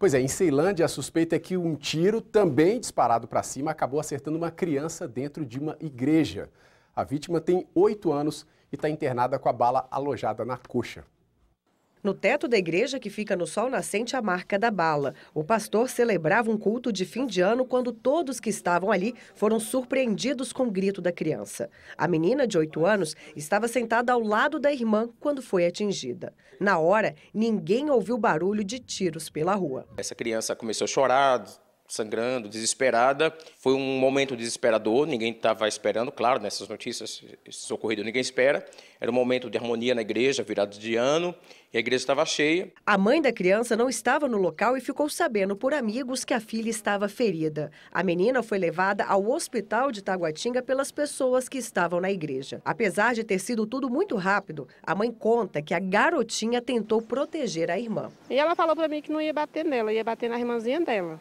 Pois é, em Ceilândia a suspeita é que um tiro, também disparado para cima, acabou acertando uma criança dentro de uma igreja. A vítima tem oito anos e está internada com a bala alojada na coxa. No teto da igreja que fica no sol nascente a marca da bala. O pastor celebrava um culto de fim de ano quando todos que estavam ali foram surpreendidos com o grito da criança. A menina de 8 anos estava sentada ao lado da irmã quando foi atingida. Na hora, ninguém ouviu barulho de tiros pela rua. Essa criança começou a chorar, sangrando, desesperada. Foi um momento desesperador, ninguém estava esperando, claro, nessas notícias, isso ocorrido ninguém espera. Era um momento de harmonia na igreja, virado de ano, e a igreja estava cheia. A mãe da criança não estava no local e ficou sabendo por amigos que a filha estava ferida. A menina foi levada ao hospital de Taguatinga pelas pessoas que estavam na igreja. Apesar de ter sido tudo muito rápido, a mãe conta que a garotinha tentou proteger a irmã. E ela falou para mim que não ia bater nela, ia bater na irmãzinha dela.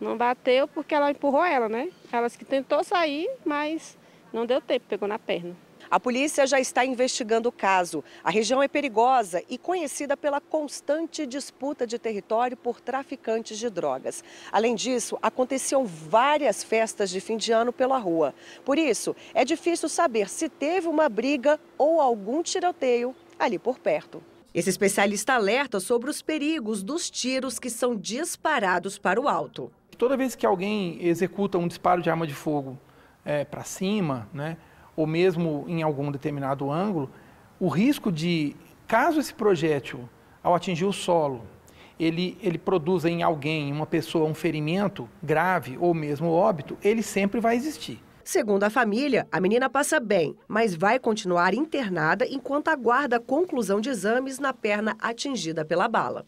Não bateu porque ela empurrou ela, né? Ela que tentou sair, mas não deu tempo, pegou na perna. A polícia já está investigando o caso. A região é perigosa e conhecida pela constante disputa de território por traficantes de drogas. Além disso, aconteciam várias festas de fim de ano pela rua. Por isso, é difícil saber se teve uma briga ou algum tiroteio ali por perto. Esse especialista alerta sobre os perigos dos tiros que são disparados para o alto toda vez que alguém executa um disparo de arma de fogo é, para cima, né, ou mesmo em algum determinado ângulo, o risco de, caso esse projétil, ao atingir o solo, ele, ele produza em alguém, uma pessoa, um ferimento grave ou mesmo óbito, ele sempre vai existir. Segundo a família, a menina passa bem, mas vai continuar internada enquanto aguarda a conclusão de exames na perna atingida pela bala.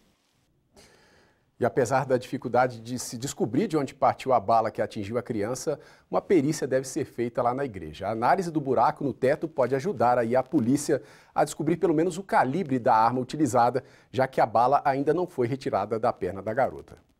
E apesar da dificuldade de se descobrir de onde partiu a bala que atingiu a criança, uma perícia deve ser feita lá na igreja. A análise do buraco no teto pode ajudar aí a polícia a descobrir pelo menos o calibre da arma utilizada, já que a bala ainda não foi retirada da perna da garota.